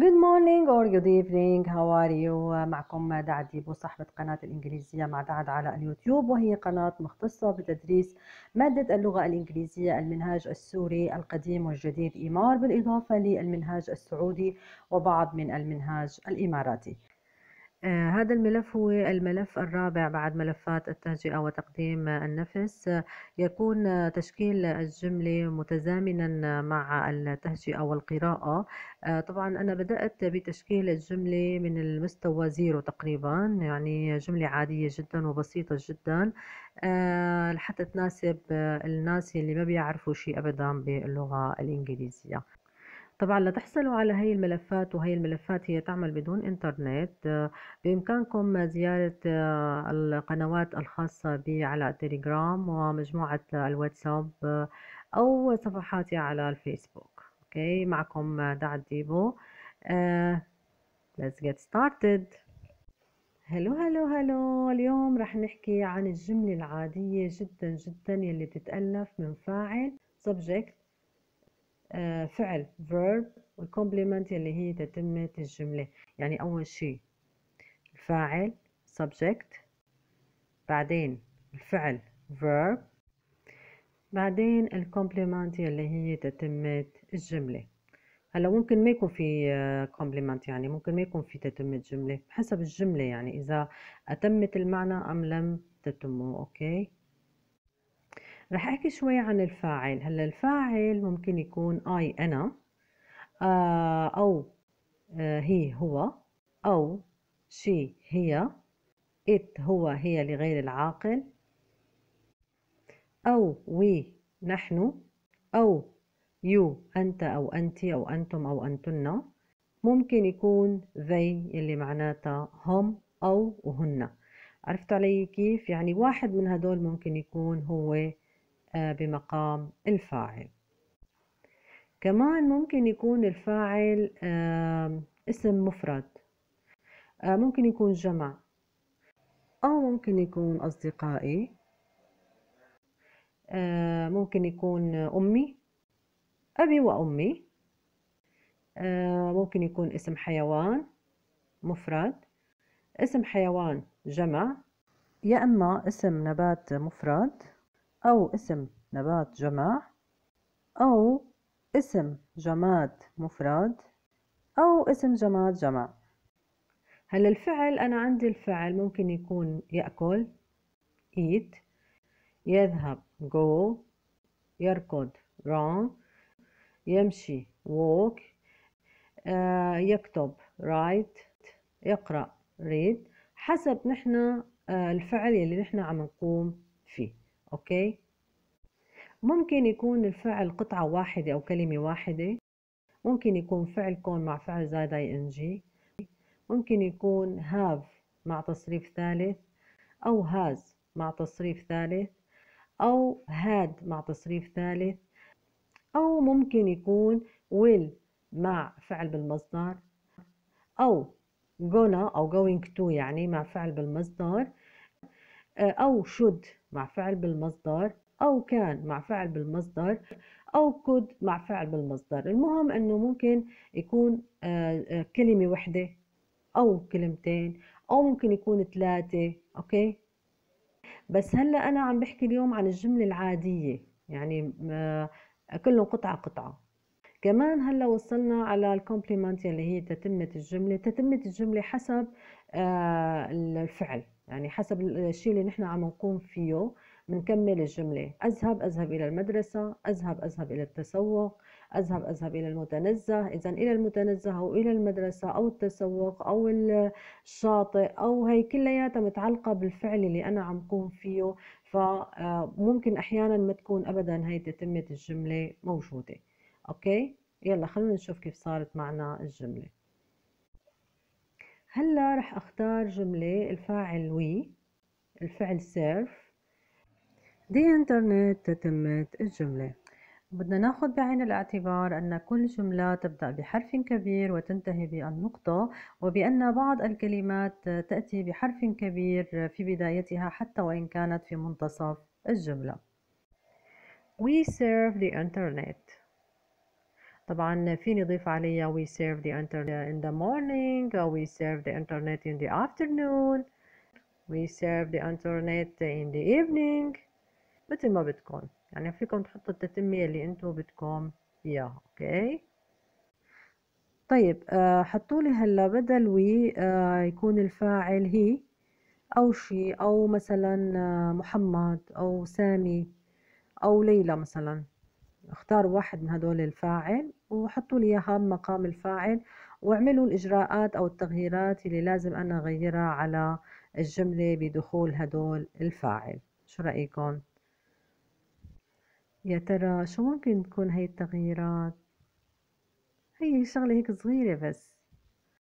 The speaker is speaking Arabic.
Good morning or good evening how are you معكم ديبو صاحبة قناة الإنجليزية مع دعد على اليوتيوب وهي قناة مختصة بتدريس مادة اللغة الإنجليزية المنهاج السوري القديم والجديد إيمار بالإضافة للمنهاج السعودي وبعض من المنهاج الإماراتي آه، هذا الملف هو الملف الرابع بعد ملفات التهجئة وتقديم النفس يكون تشكيل الجملة متزامنا مع التهجئة والقراءة آه، طبعا أنا بدأت بتشكيل الجملة من المستوى زيرو تقريبا يعني جملة عادية جدا وبسيطة جدا آه، لحتى تناسب الناس اللي ما بيعرفوا شيء أبدا باللغة الإنجليزية طبعا لتحصلوا على هاي الملفات وهي الملفات هي تعمل بدون انترنت بإمكانكم زيارة آه، القنوات الخاصة بي على التليجرام ومجموعة الواتساب آه، أو صفحاتي على الفيسبوك أوكي معكم دع ديبو ليتس جيت ستارتد هلو هلو هلو اليوم رح نحكي عن الجملة العادية جدا جدا يلي بتتألف من فاعل subject آه، فعل verb والكومبلمنت اللي هي تتمة الجملة يعني أول شيء الفاعل subject بعدين الفعل verb بعدين الكومبلمنت اللي هي تتمة الجملة هلا ممكن ما يكون في كومبلمنت آه، يعني ممكن ما يكون في تتمة جملة حسب الجملة يعني إذا أتمت المعنى أم لم تتمه أوكي رح أحكي شوي عن الفاعل هلا الفاعل ممكن يكون I أنا آه أو آه هي هو أو شي هي ات هو هي لغير العاقل أو وي نحن أو يو أنت أو أنت أو أنتم أو أنتن ممكن يكون they اللي معناتها هم أو وهن عرفتوا علي كيف يعني واحد من هدول ممكن يكون هو بمقام الفاعل كمان ممكن يكون الفاعل اسم مفرد ممكن يكون جمع أو ممكن يكون أصدقائي ممكن يكون أمي أبي وأمي ممكن يكون اسم حيوان مفرد اسم حيوان جمع يا إما اسم نبات مفرد أو اسم نبات جماع أو اسم جماد مفرد أو اسم جماد جمع هلا الفعل أنا عندي الفعل ممكن يكون يأكل eat يذهب go يركض run يمشي walk آه، يكتب write يقرأ read حسب نحن آه، الفعل اللي نحن عم نقوم فيه أوكي ممكن يكون الفعل قطعة واحدة أو كلمة واحدة ممكن يكون فعل كون مع فعل زائد اي ان جي ممكن يكون هاف مع تصريف ثالث أو هاز مع تصريف ثالث أو هاد مع تصريف ثالث أو ممكن يكون will مع فعل بالمصدر أو gonna أو going to يعني مع فعل بالمصدر أو should مع فعل بالمصدر أو كان مع فعل بالمصدر أو could مع فعل بالمصدر المهم أنه ممكن يكون آه، آه، كلمة وحدة أو كلمتين أو ممكن يكون ثلاثة أوكي بس هلا أنا عم بحكي اليوم عن الجملة العادية يعني آه، كلهم قطعة قطعة كمان هلا وصلنا على الكومبليمنت اللي هي تتمة الجملة تتمة الجملة حسب الفعل يعني حسب الشيء اللي نحن عم نقوم فيه بنكمل الجملة أذهب أذهب إلى المدرسة أذهب أذهب إلى التسوق أذهب أذهب إلى المتنزه إذا إلى المتنزه أو إلى المدرسة أو التسوق أو الشاطئ أو هي كلياتها متعلقة بالفعل اللي أنا عم قوم فيه فممكن آه، أحيانا ما تكون أبدا هي تتمة الجملة موجودة أوكي يلا خلونا نشوف كيف صارت معنا الجمله هلا رح اختار جملة الفاعل وي الفعل سيرف دي انترنت تتمت الجملة بدنا ناخذ بعين الاعتبار أن كل جملة تبدأ بحرف كبير وتنتهي بالنقطة وبأن بعض الكلمات تأتي بحرف كبير في بدايتها حتى وإن كانت في منتصف الجملة We serve the internet طبعا فيني ضيف عليها we serve the internet in the morning we serve the internet in the afternoon we serve the internet in the evening مثل ما بدكم يعني فيكم تحطوا التتمية اللي انتو بدكم اياها اوكي طيب آه، حطوا لي هلا بدل وي آه، يكون الفاعل هي او شي او مثلا آه، محمد او سامي او ليلى مثلا اختار واحد من هدول الفاعل وحطوا لي اياها بمقام الفاعل واعملوا الإجراءات أو التغييرات اللي لازم أنا أغيرها على الجملة بدخول هدول الفاعل شو رأيكم؟ يا ترى شو ممكن تكون هاي التغييرات؟ هي شغلة هيك صغيرة بس